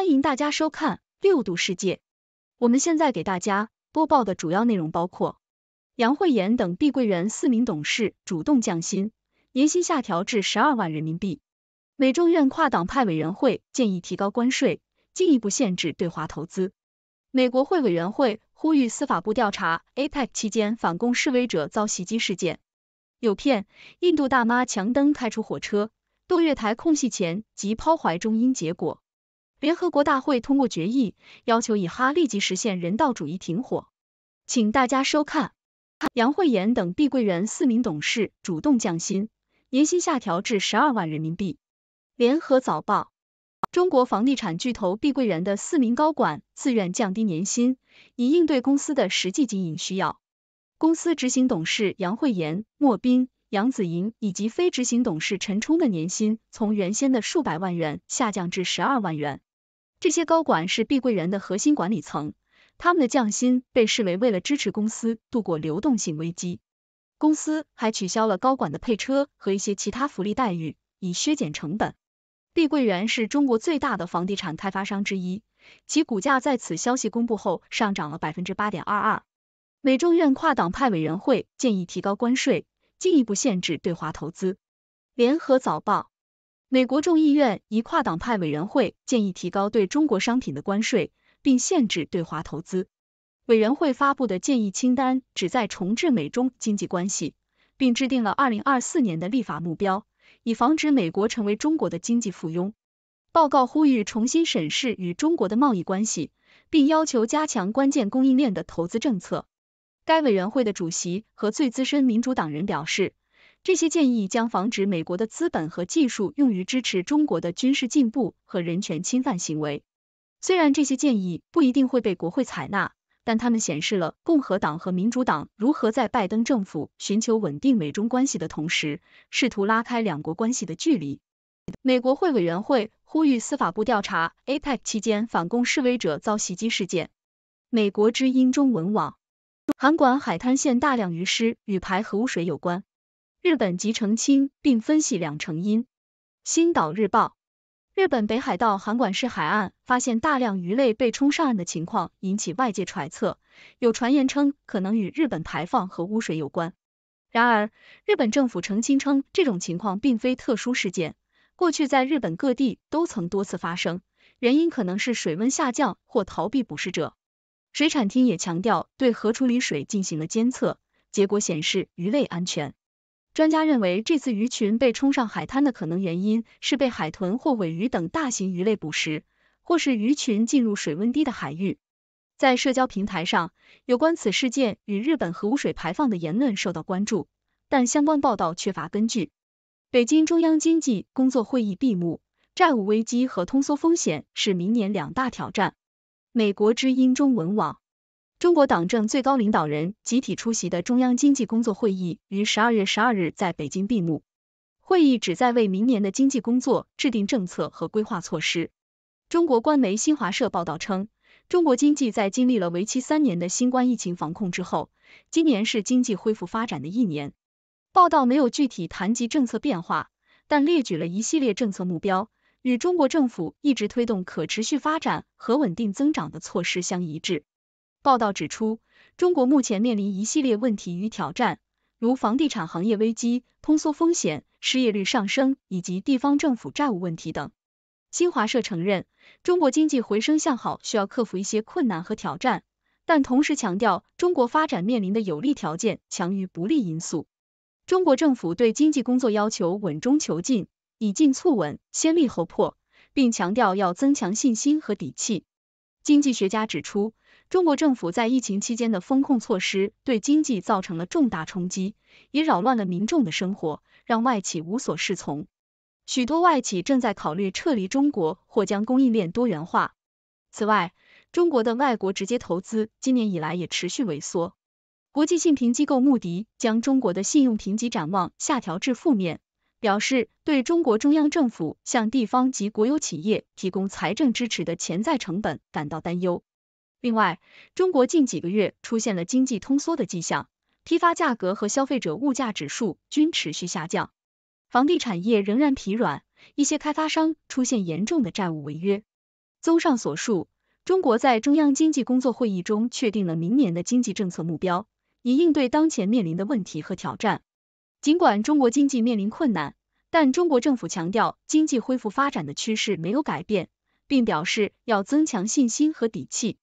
欢迎大家收看《六度世界》。我们现在给大家播报的主要内容包括：杨慧妍等碧桂园四名董事主动降薪，年薪下调至十二万人民币；美众院跨党派委员会建议提高关税，进一步限制对华投资；美国会委员会呼吁司法部调查 APEC 期间反攻示威者遭袭击事件；有片印度大妈强登开出火车，渡月台空隙前即抛怀中英结果。联合国大会通过决议，要求以哈立即实现人道主义停火。请大家收看。杨慧妍等碧桂园四名董事主动降薪，年薪下调至十二万人民币。联合早报：中国房地产巨头碧桂园的四名高管自愿降低年薪，以应对公司的实际经营需要。公司执行董事杨慧妍、莫斌、杨子莹以及非执行董事陈冲的年薪从原先的数百万元下降至十二万元。这些高管是碧桂园的核心管理层，他们的降薪被视为为了支持公司度过流动性危机。公司还取消了高管的配车和一些其他福利待遇，以削减成本。碧桂园是中国最大的房地产开发商之一，其股价在此消息公布后上涨了百分之八点二二。美众院跨党派委员会建议提高关税，进一步限制对华投资。联合早报。美国众议院一跨党派委员会建议提高对中国商品的关税，并限制对华投资。委员会发布的建议清单旨在重置美中经济关系，并制定了2024年的立法目标，以防止美国成为中国的经济附庸。报告呼吁重新审视与中国的贸易关系，并要求加强关键供应链的投资政策。该委员会的主席和最资深民主党人表示。这些建议将防止美国的资本和技术用于支持中国的军事进步和人权侵犯行为。虽然这些建议不一定会被国会采纳，但他们显示了共和党和民主党如何在拜登政府寻求稳定美中关系的同时，试图拉开两国关系的距离。美国会委员会呼吁司法部调查 APEC 期间反共示威者遭袭击事件。美国之音中文网。韩馆海滩现大量鱼尸，与排核污水有关。日本即澄清并分析两成因。新岛日报，日本北海道函馆市海岸发现大量鱼类被冲上岸的情况，引起外界揣测，有传言称可能与日本排放和污水有关。然而，日本政府澄清称，这种情况并非特殊事件，过去在日本各地都曾多次发生，原因可能是水温下降或逃避捕食者。水产厅也强调，对核处理水进行了监测，结果显示鱼类安全。专家认为，这次鱼群被冲上海滩的可能原因是被海豚或尾鱼等大型鱼类捕食，或是鱼群进入水温低的海域。在社交平台上，有关此事件与日本核污水排放的言论受到关注，但相关报道缺乏根据。北京中央经济工作会议闭幕，债务危机和通缩风险是明年两大挑战。美国之音中文网。中国党政最高领导人集体出席的中央经济工作会议于十二月十二日在北京闭幕。会议旨在为明年的经济工作制定政策和规划措施。中国官媒新华社报道称，中国经济在经历了为期三年的新冠疫情防控之后，今年是经济恢复发展的一年。报道没有具体谈及政策变化，但列举了一系列政策目标，与中国政府一直推动可持续发展和稳定增长的措施相一致。报道指出，中国目前面临一系列问题与挑战，如房地产行业危机、通缩风险、失业率上升以及地方政府债务问题等。新华社承认，中国经济回升向好需要克服一些困难和挑战，但同时强调，中国发展面临的有利条件强于不利因素。中国政府对经济工作要求稳中求进，以进促稳，先立后破，并强调要增强信心和底气。经济学家指出。中国政府在疫情期间的风控措施对经济造成了重大冲击，也扰乱了民众的生活，让外企无所适从。许多外企正在考虑撤离中国或将供应链多元化。此外，中国的外国直接投资今年以来也持续萎缩。国际信评机构穆迪将中国的信用评级展望下调至负面，表示对中国中央政府向地方及国有企业提供财政支持的潜在成本感到担忧。另外，中国近几个月出现了经济通缩的迹象，批发价格和消费者物价指数均持续下降，房地产业仍然疲软，一些开发商出现严重的债务违约。综上所述，中国在中央经济工作会议中确定了明年的经济政策目标，以应对当前面临的问题和挑战。尽管中国经济面临困难，但中国政府强调经济恢复发展的趋势没有改变，并表示要增强信心和底气。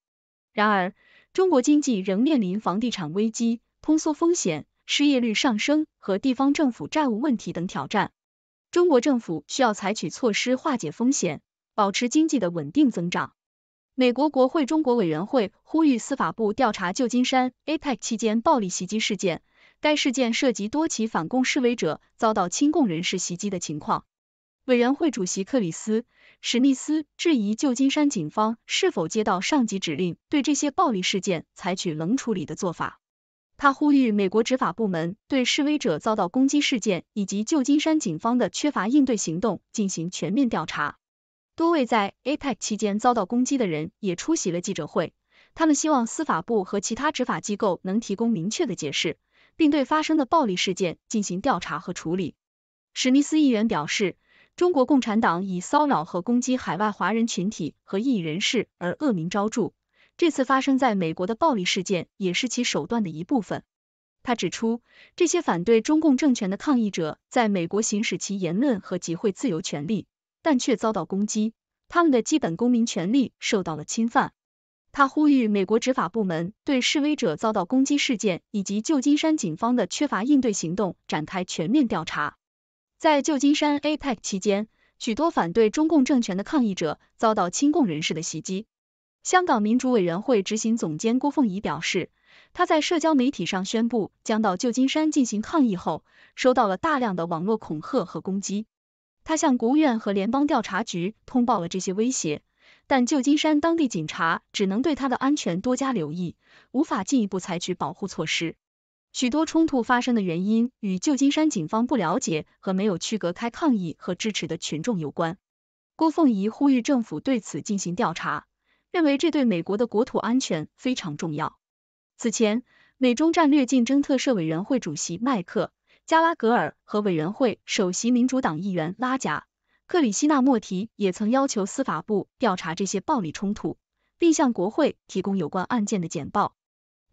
然而，中国经济仍面临房地产危机、通缩风险、失业率上升和地方政府债务问题等挑战。中国政府需要采取措施化解风险，保持经济的稳定增长。美国国会中国委员会呼吁司法部调查旧金山 APEC 期间暴力袭击事件，该事件涉及多起反共示威者遭到亲共人士袭击的情况。委员会主席克里斯。史密斯质疑旧金山警方是否接到上级指令，对这些暴力事件采取冷处理的做法。他呼吁美国执法部门对示威者遭到攻击事件以及旧金山警方的缺乏应对行动进行全面调查。多位在 APEC 期间遭到攻击的人也出席了记者会，他们希望司法部和其他执法机构能提供明确的解释，并对发生的暴力事件进行调查和处理。史密斯议员表示。中国共产党以骚扰和攻击海外华人群体和异人士而恶名昭著，这次发生在美国的暴力事件也是其手段的一部分。他指出，这些反对中共政权的抗议者在美国行使其言论和集会自由权利，但却遭到攻击，他们的基本公民权利受到了侵犯。他呼吁美国执法部门对示威者遭到攻击事件以及旧金山警方的缺乏应对行动展开全面调查。在旧金山 APEC 期间，许多反对中共政权的抗议者遭到亲共人士的袭击。香港民主委员会执行总监郭凤仪表示，他在社交媒体上宣布将到旧金山进行抗议后，收到了大量的网络恐吓和攻击。他向国务院和联邦调查局通报了这些威胁，但旧金山当地警察只能对他的安全多加留意，无法进一步采取保护措施。许多冲突发生的原因与旧金山警方不了解和没有区隔开抗议和支持的群众有关。郭凤仪呼吁政府对此进行调查，认为这对美国的国土安全非常重要。此前，美中战略竞争特设委员会主席麦克·加拉格尔和委员会首席民主党议员拉贾·克里希纳莫提也曾要求司法部调查这些暴力冲突，并向国会提供有关案件的简报。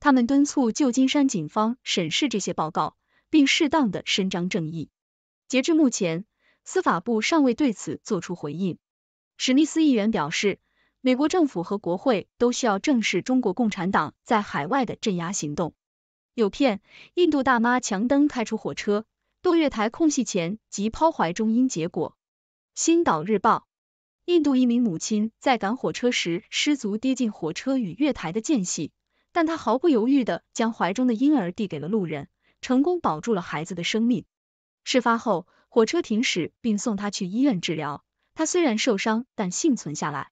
他们敦促旧金山警方审视这些报告，并适当的伸张正义。截至目前，司法部尚未对此作出回应。史密斯议员表示，美国政府和国会都需要正视中国共产党在海外的镇压行动。有片：印度大妈强登开出火车，堕月台空隙前即抛怀中英，结果。星岛日报：印度一名母亲在赶火车时失足跌进火车与月台的间隙。但他毫不犹豫地将怀中的婴儿递给了路人，成功保住了孩子的生命。事发后，火车停驶并送他去医院治疗。他虽然受伤，但幸存下来。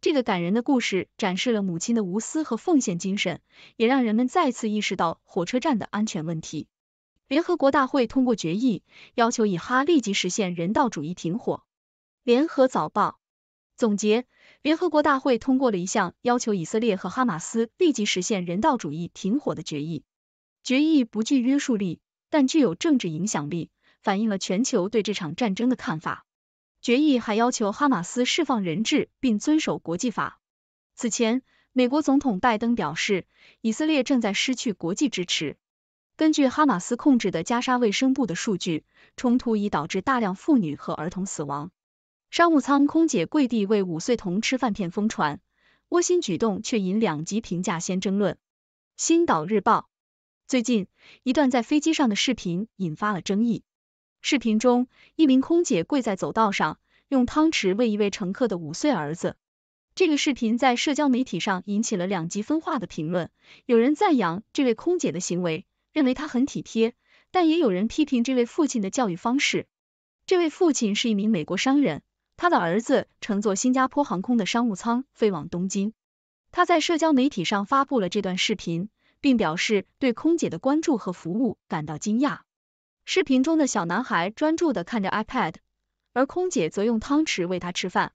这个感人的故事展示了母亲的无私和奉献精神，也让人们再次意识到火车站的安全问题。联合国大会通过决议，要求以哈立即实现人道主义停火。联合早报总结。联合国大会通过了一项要求以色列和哈马斯立即实现人道主义停火的决议。决议不具约束力，但具有政治影响力，反映了全球对这场战争的看法。决议还要求哈马斯释放人质并遵守国际法。此前，美国总统拜登表示，以色列正在失去国际支持。根据哈马斯控制的加沙卫生部的数据，冲突已导致大量妇女和儿童死亡。商务舱空姐跪地为五岁童吃饭片疯传，窝心举动却引两极评价，先争论。新岛日报。最近，一段在飞机上的视频引发了争议。视频中，一名空姐跪在走道上，用汤匙喂一位乘客的五岁儿子。这个视频在社交媒体上引起了两极分化的评论。有人赞扬这位空姐的行为，认为她很体贴，但也有人批评这位父亲的教育方式。这位父亲是一名美国商人。他的儿子乘坐新加坡航空的商务舱飞往东京，他在社交媒体上发布了这段视频，并表示对空姐的关注和服务感到惊讶。视频中的小男孩专注的看着 iPad，而空姐则用汤匙喂他吃饭。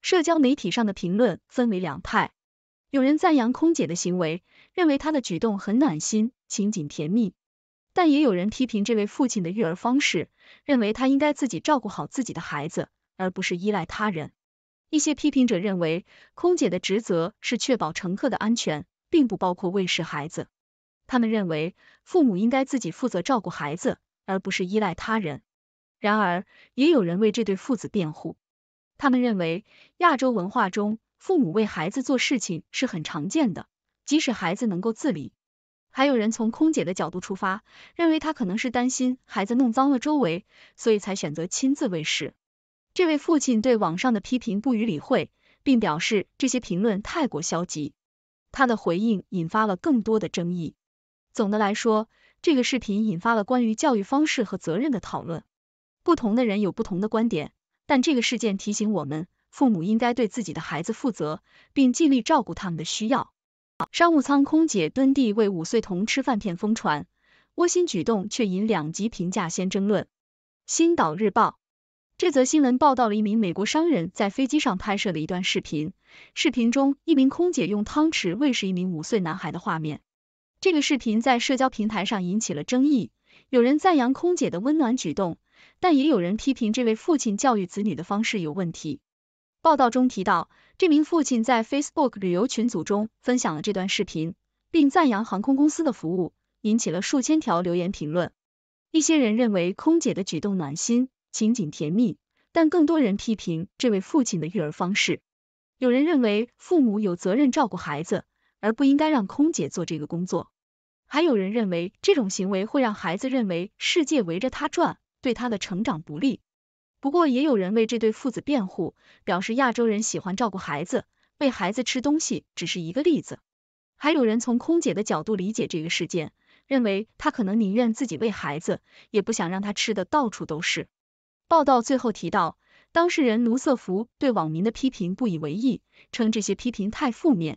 社交媒体上的评论分为两派，有人赞扬空姐的行为，认为她的举动很暖心，情景甜蜜；但也有人批评这位父亲的育儿方式，认为他应该自己照顾好自己的孩子。而不是依赖他人。一些批评者认为，空姐的职责是确保乘客的安全，并不包括喂食孩子。他们认为，父母应该自己负责照顾孩子，而不是依赖他人。然而，也有人为这对父子辩护。他们认为，亚洲文化中，父母为孩子做事情是很常见的，即使孩子能够自理。还有人从空姐的角度出发，认为她可能是担心孩子弄脏了周围，所以才选择亲自喂食。这位父亲对网上的批评不予理会，并表示这些评论太过消极。他的回应引发了更多的争议。总的来说，这个视频引发了关于教育方式和责任的讨论。不同的人有不同的观点，但这个事件提醒我们，父母应该对自己的孩子负责，并尽力照顾他们的需要。商务舱空姐蹲地为五岁童吃饭片疯传，窝心举动却引两极评价，先争论。星岛日报。这则新闻报道了一名美国商人，在飞机上拍摄的一段视频，视频中一名空姐用汤匙喂食一名五岁男孩的画面。这个视频在社交平台上引起了争议，有人赞扬空姐的温暖举动，但也有人批评这位父亲教育子女的方式有问题。报道中提到，这名父亲在 Facebook 旅游群组中分享了这段视频，并赞扬航空公司的服务，引起了数千条留言评论。一些人认为空姐的举动暖心。情景甜蜜，但更多人批评这位父亲的育儿方式。有人认为父母有责任照顾孩子，而不应该让空姐做这个工作。还有人认为这种行为会让孩子认为世界围着他转，对他的成长不利。不过也有人为这对父子辩护，表示亚洲人喜欢照顾孩子，喂孩子吃东西只是一个例子。还有人从空姐的角度理解这个事件，认为她可能宁愿自己喂孩子，也不想让他吃的到处都是。报道最后提到，当事人卢瑟福对网民的批评不以为意，称这些批评太负面。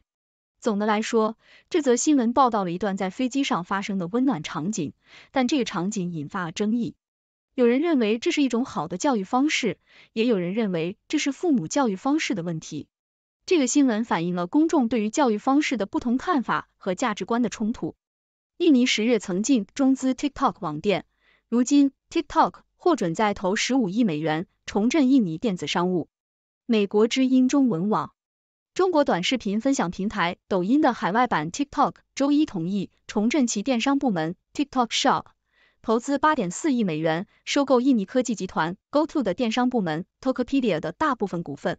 总的来说，这则新闻报道了一段在飞机上发生的温暖场景，但这个场景引发了争议。有人认为这是一种好的教育方式，也有人认为这是父母教育方式的问题。这个新闻反映了公众对于教育方式的不同看法和价值观的冲突。印尼十月曾进中资 TikTok 网店，如今 TikTok。获准再投15亿美元，重振印尼电子商务。美国之音中文网：中国短视频分享平台抖音的海外版 TikTok 周一同意重振其电商部门 TikTok Shop，投资8.4亿美元收购印尼科技集团 GoTo 的电商部门 Tokopedia 的大部分股份。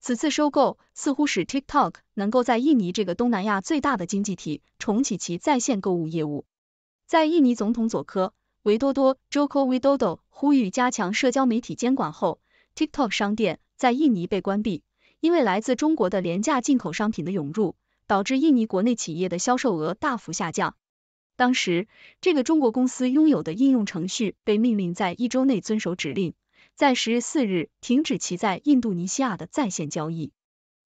此次收购似乎使 TikTok 能够在印尼这个东南亚最大的经济体重启其在线购物业务。在印尼总统佐科维多多 （Joko Widodo）。呼吁加强社交媒体监管后，TikTok 商店在印尼被关闭，因为来自中国的廉价进口商品的涌入，导致印尼国内企业的销售额大幅下降。当时，这个中国公司拥有的应用程序被命令在一周内遵守指令，在十四日停止其在印度尼西亚的在线交易。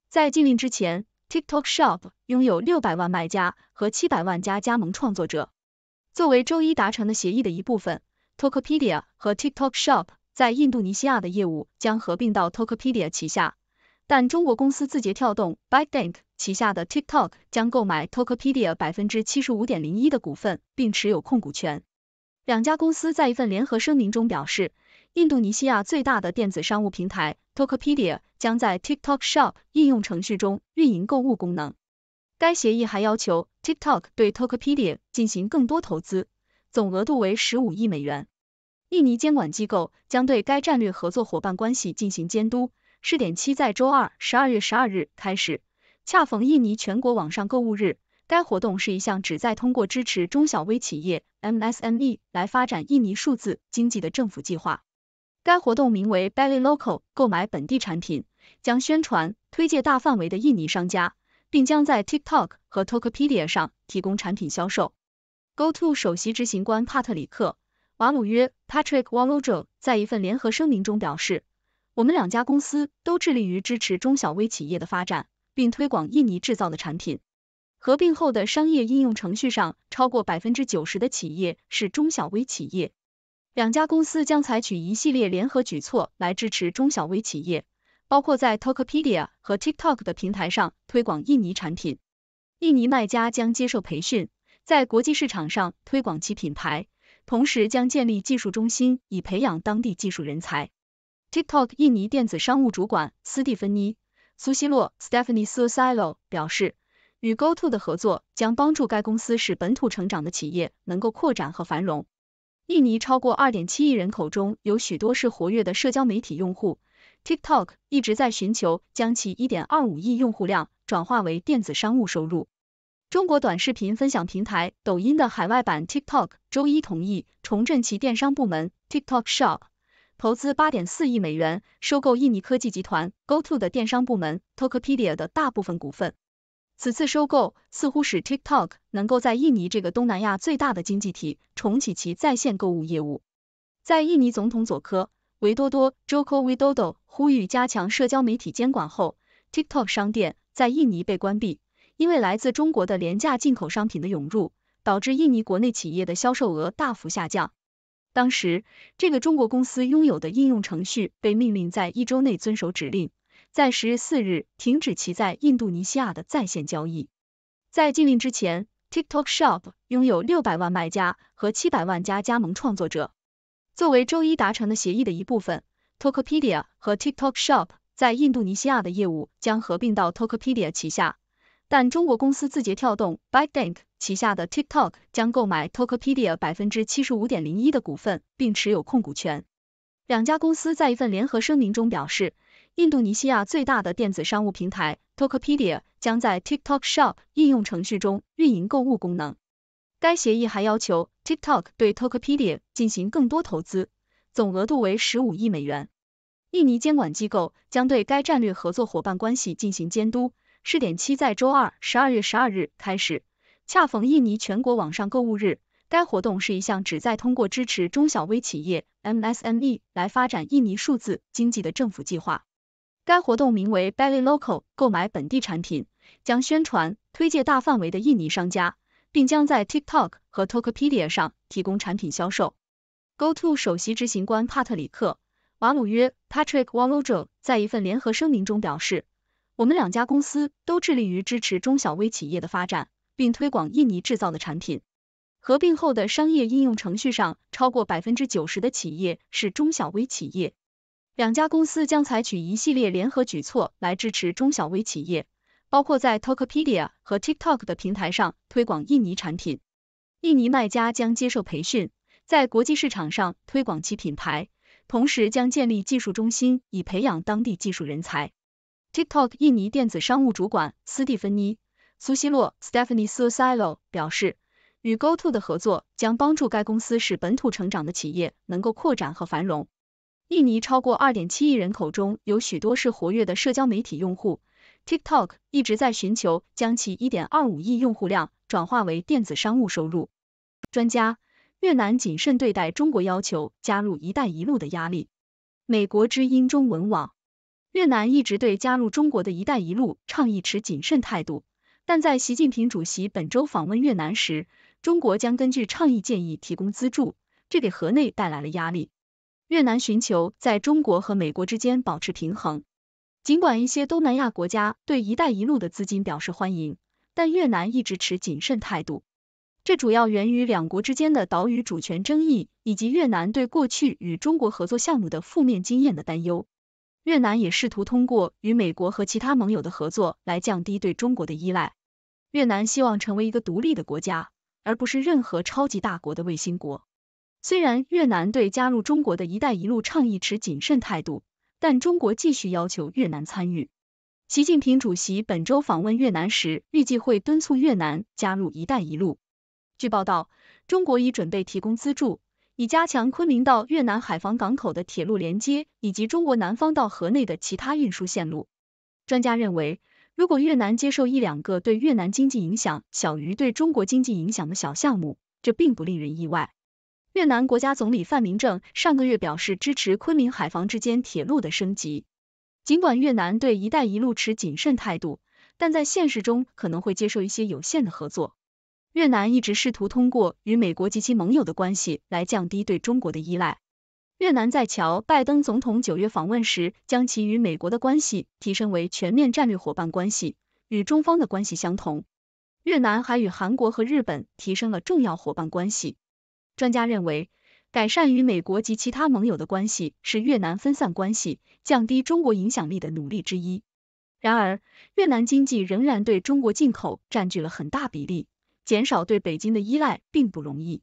在禁令之前，TikTok Shop 拥有六百万卖家和七百万家加盟创作者。作为周一达成的协议的一部分。Tokopedia 和 TikTok Shop 在印度尼西亚的业务将合并到 Tokopedia 旗下，但中国公司字节跳动 ByteDance 下的 TikTok 将购买 Tokopedia 百分之七十五点零一的股份，并持有控股权。两家公司在一份联合声明中表示，印度尼西亚最大的电子商务平台 Tokopedia 将在 TikTok Shop 应用程序中运营购物功能。该协议还要求 TikTok 对 Tokopedia 进行更多投资。总额度为十五亿美元。印尼监管机构将对该战略合作伙伴关系进行监督。试点期在周二，十二月十二日开始，恰逢印尼全国网上购物日。该活动是一项旨在通过支持中小微企业 （MSME） 来发展印尼数字经济的政府计划。该活动名为 b a l l y Local，购买本地产品，将宣传推介大范围的印尼商家，并将在 TikTok 和 Tokopedia 上提供产品销售。GoTo 首席执行官帕特里克·瓦鲁约 （Patrick w a n o j o 在一份联合声明中表示：“我们两家公司都致力于支持中小微企业的发展，并推广印尼制造的产品。合并后的商业应用程序上，超过百分之九十的企业是中小微企业。两家公司将采取一系列联合举措来支持中小微企业，包括在 t o k o p e d i a 和 TikTok 的平台上推广印尼产品。印尼卖家将接受培训。”在国际市场上推广其品牌，同时将建立技术中心以培养当地技术人才。TikTok 印尼电子商务主管斯蒂芬妮·苏西洛 （Stephanie Susilo） 表示，与 GoTo 的合作将帮助该公司使本土成长的企业能够扩展和繁荣。印尼超过二点七亿人口中有许多是活跃的社交媒体用户，TikTok 一直在寻求将其一点二五亿用户量转化为电子商务收入。中国短视频分享平台抖音的海外版 TikTok 周一同意重振其电商部门 TikTok Shop，投资8.4亿美元收购印尼科技集团 GoTo 的电商部门 Tokopedia 的大部分股份。此次收购似乎使 TikTok 能够在印尼这个东南亚最大的经济体重启其在线购物业务。在印尼总统佐科维多多 Joko Widodo 呼吁加强社交媒体监管后，TikTok 商店在印尼被关闭。因为来自中国的廉价进口商品的涌入，导致印尼国内企业的销售额大幅下降。当时，这个中国公司拥有的应用程序被命令在一周内遵守指令，在十月四日停止其在印度尼西亚的在线交易。在禁令之前，TikTok Shop 拥有六百万卖家和七百万家加盟创作者。作为周一达成的协议的一部分，Tokopedia 和 TikTok Shop 在印度尼西亚的业务将合并到 Tokopedia 旗下。但中国公司字节跳动 ByteDance 旗下的 TikTok 将购买 Tokopedia 百分之七十五点零一的股份，并持有控股权。两家公司在一份联合声明中表示，印度尼西亚最大的电子商务平台 Tokopedia 将在 TikTok Shop 应用程序中运营购物功能。该协议还要求 TikTok 对 Tokopedia 进行更多投资，总额度为十五亿美元。印尼监管机构将对该战略合作伙伴关系进行监督。试点期在周二，十二月十二日开始，恰逢印尼全国网上购物日。该活动是一项旨在通过支持中小微企业 （MSME） 来发展印尼数字经济的政府计划。该活动名为 b l l y Local，购买本地产品，将宣传推介大范围的印尼商家，并将在 TikTok 和 Tokopedia 上提供产品销售。GoTo 首席执行官帕特里克·瓦努约 （Patrick w a l u j o 在一份联合声明中表示。我们两家公司都致力于支持中小微企业的发展，并推广印尼制造的产品。合并后的商业应用程序上，超过百分之九十的企业是中小微企业。两家公司将采取一系列联合举措来支持中小微企业，包括在 Tokopedia 和 TikTok 的平台上推广印尼产品。印尼卖家将接受培训，在国际市场上推广其品牌，同时将建立技术中心以培养当地技术人才。TikTok 印尼电子商务主管斯蒂芬妮·苏西洛 （Stephanie Susilo） 表示，与 GoTo 的合作将帮助该公司使本土成长的企业能够扩展和繁荣。印尼超过2.7亿人口中，有许多是活跃的社交媒体用户。TikTok 一直在寻求将其1.25亿用户量转化为电子商务收入。专家：越南谨慎对待中国要求加入“一带一路”的压力。美国之音中文网。越南一直对加入中国的一带一路倡议持谨慎态度，但在习近平主席本周访问越南时，中国将根据倡议建议提供资助，这给河内带来了压力。越南寻求在中国和美国之间保持平衡。尽管一些东南亚国家对一带一路的资金表示欢迎，但越南一直持谨慎态度，这主要源于两国之间的岛屿主权争议，以及越南对过去与中国合作项目的负面经验的担忧。越南也试图通过与美国和其他盟友的合作来降低对中国的依赖。越南希望成为一个独立的国家，而不是任何超级大国的卫星国。虽然越南对加入中国的一带一路倡议持谨慎态度，但中国继续要求越南参与。习近平主席本周访问越南时，预计会敦促越南加入一带一路。据报道，中国已准备提供资助。以加强昆明到越南海防港口的铁路连接，以及中国南方到河内的其他运输线路。专家认为，如果越南接受一两个对越南经济影响小于对中国经济影响的小项目，这并不令人意外。越南国家总理范明政上个月表示支持昆明海防之间铁路的升级。尽管越南对“一带一路”持谨慎态度，但在现实中可能会接受一些有限的合作。越南一直试图通过与美国及其盟友的关系来降低对中国的依赖。越南在乔·拜登总统九月访问时，将其与美国的关系提升为全面战略伙伴关系，与中方的关系相同。越南还与韩国和日本提升了重要伙伴关系。专家认为，改善与美国及其他盟友的关系是越南分散关系、降低中国影响力的努力之一。然而，越南经济仍然对中国进口占据了很大比例。减少对北京的依赖并不容易，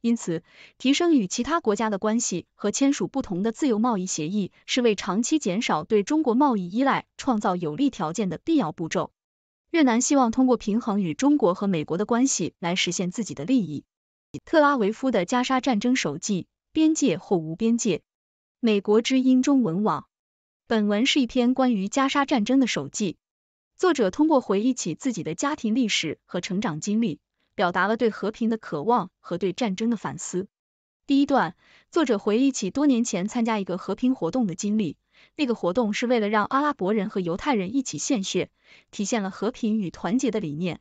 因此提升与其他国家的关系和签署不同的自由贸易协议，是为长期减少对中国贸易依赖创造有利条件的必要步骤。越南希望通过平衡与中国和美国的关系来实现自己的利益。特拉维夫的加沙战争手记：边界或无边界。美国之音中文网。本文是一篇关于加沙战争的手记。作者通过回忆起自己的家庭历史和成长经历，表达了对和平的渴望和对战争的反思。第一段，作者回忆起多年前参加一个和平活动的经历，那个活动是为了让阿拉伯人和犹太人一起献血，体现了和平与团结的理念。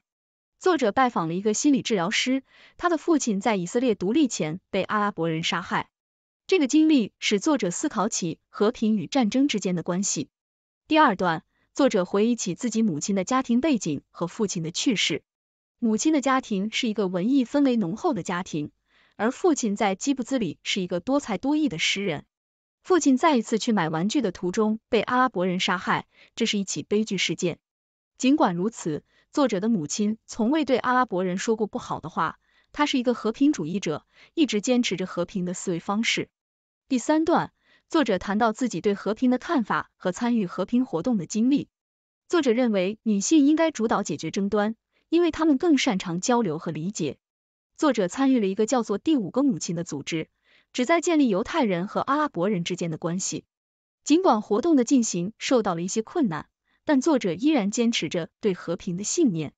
作者拜访了一个心理治疗师，他的父亲在以色列独立前被阿拉伯人杀害，这个经历使作者思考起和平与战争之间的关系。第二段。作者回忆起自己母亲的家庭背景和父亲的去世。母亲的家庭是一个文艺氛围浓厚的家庭，而父亲在基布兹里是一个多才多艺的诗人。父亲再一次去买玩具的途中被阿拉伯人杀害，这是一起悲剧事件。尽管如此，作者的母亲从未对阿拉伯人说过不好的话，他是一个和平主义者，一直坚持着和平的思维方式。第三段。作者谈到自己对和平的看法和参与和平活动的经历。作者认为女性应该主导解决争端，因为她们更擅长交流和理解。作者参与了一个叫做“第五个母亲”的组织，旨在建立犹太人和阿拉伯人之间的关系。尽管活动的进行受到了一些困难，但作者依然坚持着对和平的信念。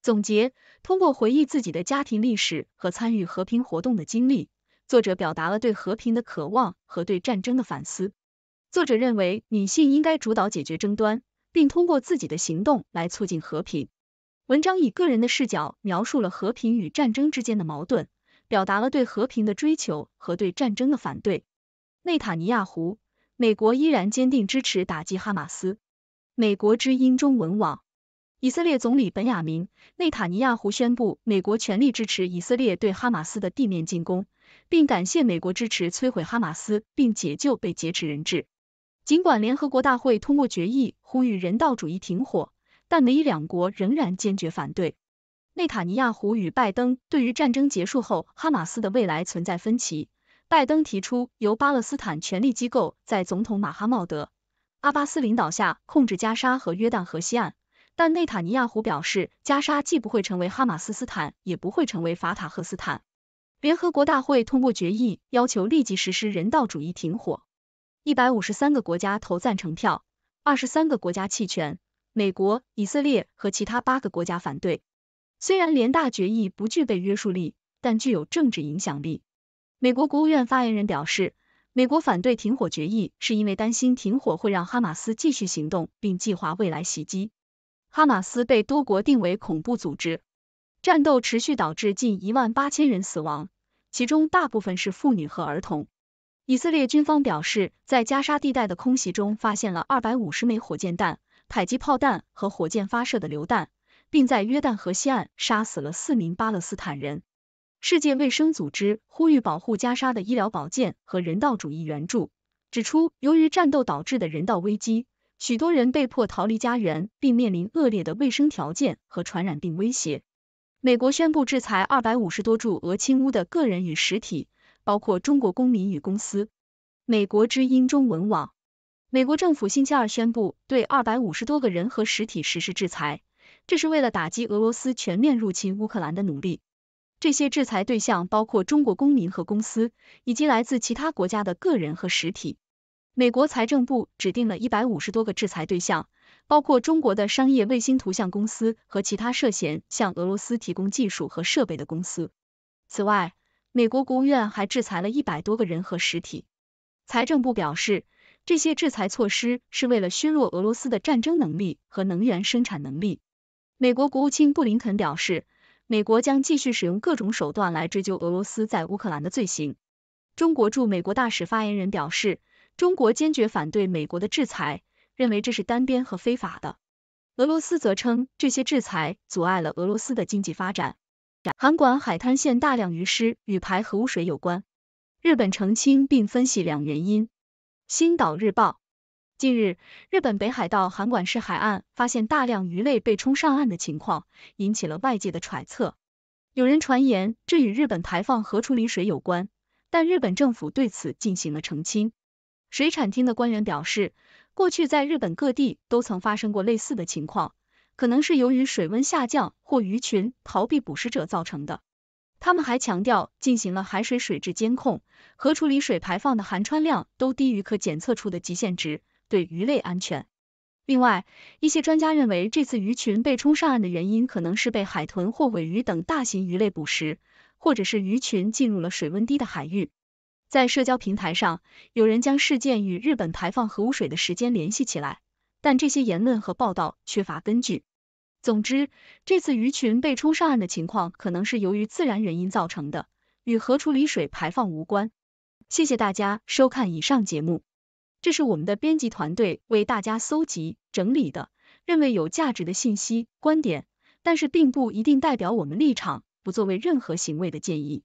总结：通过回忆自己的家庭历史和参与和平活动的经历。作者表达了对和平的渴望和对战争的反思。作者认为女性应该主导解决争端，并通过自己的行动来促进和平。文章以个人的视角描述了和平与战争之间的矛盾，表达了对和平的追求和对战争的反对。内塔尼亚胡，美国依然坚定支持打击哈马斯。美国之音中文网，以色列总理本雅明·内塔尼亚胡宣布，美国全力支持以色列对哈马斯的地面进攻。并感谢美国支持摧毁哈马斯，并解救被劫持人质。尽管联合国大会通过决议呼吁人道主义停火，但美以两国仍然坚决反对。内塔尼亚胡与拜登对于战争结束后哈马斯的未来存在分歧。拜登提出由巴勒斯坦权力机构在总统马哈茂德·阿巴斯领导下控制加沙和约旦河西岸，但内塔尼亚胡表示加沙既不会成为哈马斯斯坦，也不会成为法塔赫斯坦。联合国大会通过决议，要求立即实施人道主义停火。一百五十三个国家投赞成票，二十三个国家弃权，美国、以色列和其他八个国家反对。虽然联大决议不具备约束力，但具有政治影响力。美国国务院发言人表示，美国反对停火决议是因为担心停火会让哈马斯继续行动，并计划未来袭击。哈马斯被多国定为恐怖组织，战斗持续导致近一万八千人死亡。其中大部分是妇女和儿童。以色列军方表示，在加沙地带的空袭中发现了二百五十枚火箭弹、迫击炮弹和火箭发射的榴弹，并在约旦河西岸杀死了四名巴勒斯坦人。世界卫生组织呼吁保护加沙的医疗保健和人道主义援助，指出由于战斗导致的人道危机，许多人被迫逃离家园，并面临恶劣的卫生条件和传染病威胁。美国宣布制裁二百五十多处俄亲乌的个人与实体，包括中国公民与公司。美国之音中文网，美国政府星期二宣布对二百五十多个人和实体实施制裁，这是为了打击俄罗斯全面入侵乌克兰的努力。这些制裁对象包括中国公民和公司，以及来自其他国家的个人和实体。美国财政部指定了一百五十多个制裁对象。包括中国的商业卫星图像公司和其他涉嫌向俄罗斯提供技术和设备的公司。此外，美国国务院还制裁了一百多个人和实体。财政部表示，这些制裁措施是为了削弱俄罗斯的战争能力和能源生产能力。美国国务卿布林肯表示，美国将继续使用各种手段来追究俄罗斯在乌克兰的罪行。中国驻美国大使发言人表示，中国坚决反对美国的制裁。认为这是单边和非法的。俄罗斯则称这些制裁阻碍了俄罗斯的经济发展。韩馆海滩现大量鱼尸与排核污水有关，日本澄清并分析两原因。新岛日报。近日，日本北海道函馆市海岸发现大量鱼类被冲上岸的情况引起了外界的揣测。有人传言这与日本排放核处理水有关，但日本政府对此进行了澄清。水产厅的官员表示。过去在日本各地都曾发生过类似的情况，可能是由于水温下降或鱼群逃避捕食者造成的。他们还强调，进行了海水水质监控和处理水排放的含氚量都低于可检测出的极限值，对鱼类安全。另外，一些专家认为，这次鱼群被冲上岸的原因可能是被海豚或尾鱼等大型鱼类捕食，或者是鱼群进入了水温低的海域。在社交平台上，有人将事件与日本排放核污水的时间联系起来，但这些言论和报道缺乏根据。总之，这次鱼群被冲上岸的情况可能是由于自然原因造成的，与核处理水排放无关。谢谢大家收看以上节目，这是我们的编辑团队为大家搜集整理的，认为有价值的信息观点，但是并不一定代表我们立场，不作为任何行为的建议。